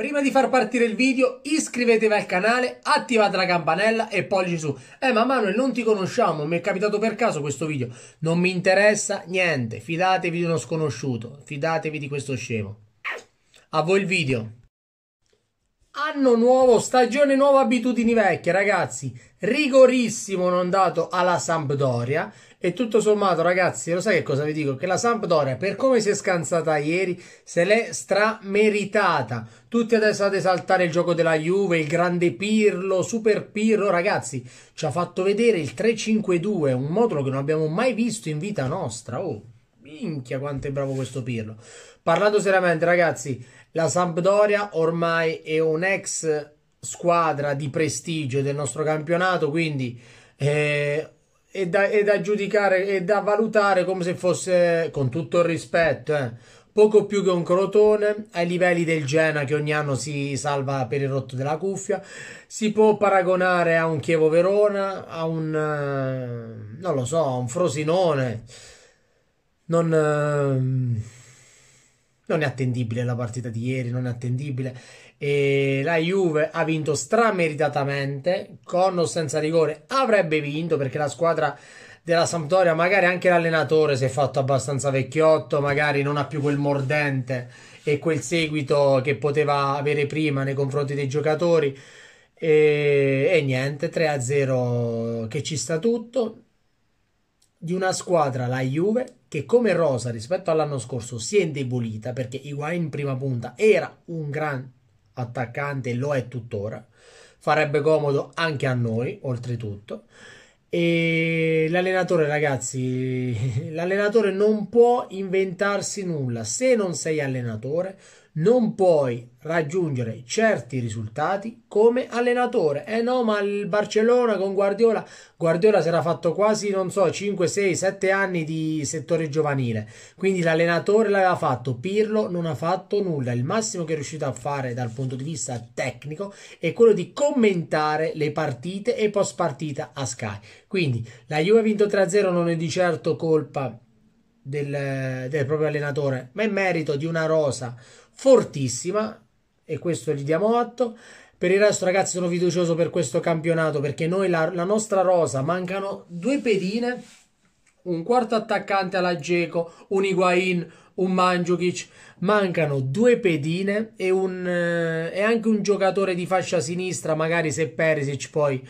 Prima di far partire il video iscrivetevi al canale, attivate la campanella e pollice su. Eh ma Manuel non ti conosciamo, mi è capitato per caso questo video. Non mi interessa niente, fidatevi di uno sconosciuto, fidatevi di questo scemo. A voi il video. Anno nuovo, stagione nuova, abitudini vecchie, ragazzi. Rigorissimo non dato alla Sampdoria. E tutto sommato, ragazzi, lo sai che cosa vi dico? Che la Sampdoria, per come si è scansata ieri, se l'è strameritata. Tutti adesso ad esaltare il gioco della Juve, il grande Pirlo, Super Pirlo. Ragazzi, ci ha fatto vedere il 3-5-2, un modulo che non abbiamo mai visto in vita nostra. Oh minchia quanto è bravo questo Pirlo. Parlando seriamente, ragazzi, la Sampdoria ormai è un'ex squadra di prestigio del nostro campionato, quindi eh, è, da, è, da, giudicare, e da valutare come se fosse, con tutto il rispetto, eh, poco più che un crotone ai livelli del Gena che ogni anno si salva per il rotto della cuffia si può paragonare a un Chievo Verona a un eh, non lo so a un Frosinone non, ehm, non è attendibile la partita di ieri, non è attendibile. E la Juve ha vinto strameritatamente, con o senza rigore avrebbe vinto perché la squadra della Sampdoria, magari anche l'allenatore si è fatto abbastanza vecchiotto, magari non ha più quel mordente e quel seguito che poteva avere prima nei confronti dei giocatori. E, e niente, 3-0 che ci sta tutto di una squadra, la Juve, che come rosa rispetto all'anno scorso si è indebolita perché in prima punta era un gran attaccante, lo è tuttora, farebbe comodo anche a noi oltretutto. E l'allenatore, ragazzi, l'allenatore non può inventarsi nulla. Se non sei allenatore, non puoi raggiungere certi risultati come allenatore. Eh no, ma il Barcellona con Guardiola, Guardiola si era fatto quasi, non so, 5, 6, 7 anni di settore giovanile, quindi l'allenatore l'aveva fatto, Pirlo non ha fatto nulla, il massimo che è riuscito a fare dal punto di vista tecnico è quello di commentare le partite e post partita a Sky. Quindi la Juve ha vinto 3-0, non è di certo colpa del, del proprio allenatore, ma è merito di una rosa fortissima e questo gli diamo atto. Per il resto, ragazzi, sono fiducioso per questo campionato perché noi la, la nostra rosa mancano due pedine, un quarto attaccante alla Geco, un Higuain, un Mandzukic, mancano due pedine e, un, eh, e anche un giocatore di fascia sinistra, magari se Perisic poi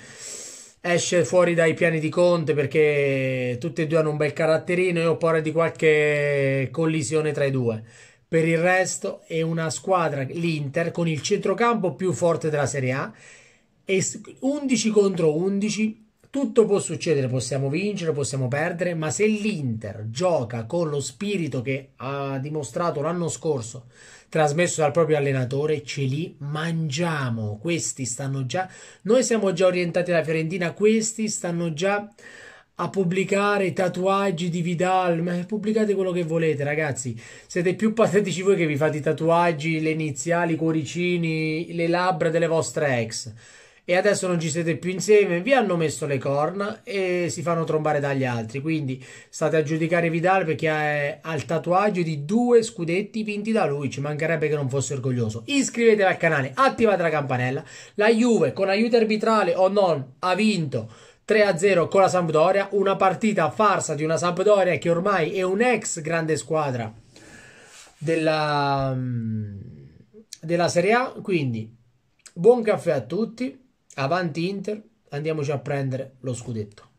esce fuori dai piani di Conte perché tutti e due hanno un bel caratterino e ho paura di qualche collisione tra i due. Per il resto è una squadra, l'Inter, con il centrocampo più forte della Serie A 11 contro 11 tutto può succedere, possiamo vincere, possiamo perdere, ma se l'Inter gioca con lo spirito che ha dimostrato l'anno scorso, trasmesso dal proprio allenatore, ce li mangiamo. Questi stanno già, noi siamo già orientati alla Fiorentina, questi stanno già a pubblicare tatuaggi di Vidal, ma pubblicate quello che volete, ragazzi. Siete più patetici voi che vi fate i tatuaggi, le iniziali, i cuoricini, le labbra delle vostre ex e adesso non ci siete più insieme, vi hanno messo le corna e si fanno trombare dagli altri. Quindi state a giudicare Vidal perché ha il tatuaggio di due scudetti vinti da lui. Ci mancherebbe che non fosse orgoglioso. Iscrivetevi al canale, attivate la campanella. La Juve con aiuto arbitrale o non ha vinto. 3-0 con la Sampdoria, una partita farsa di una Sampdoria che ormai è un'ex grande squadra della, mm, della Serie A. Quindi, buon caffè a tutti Avanti Inter, andiamoci a prendere lo scudetto.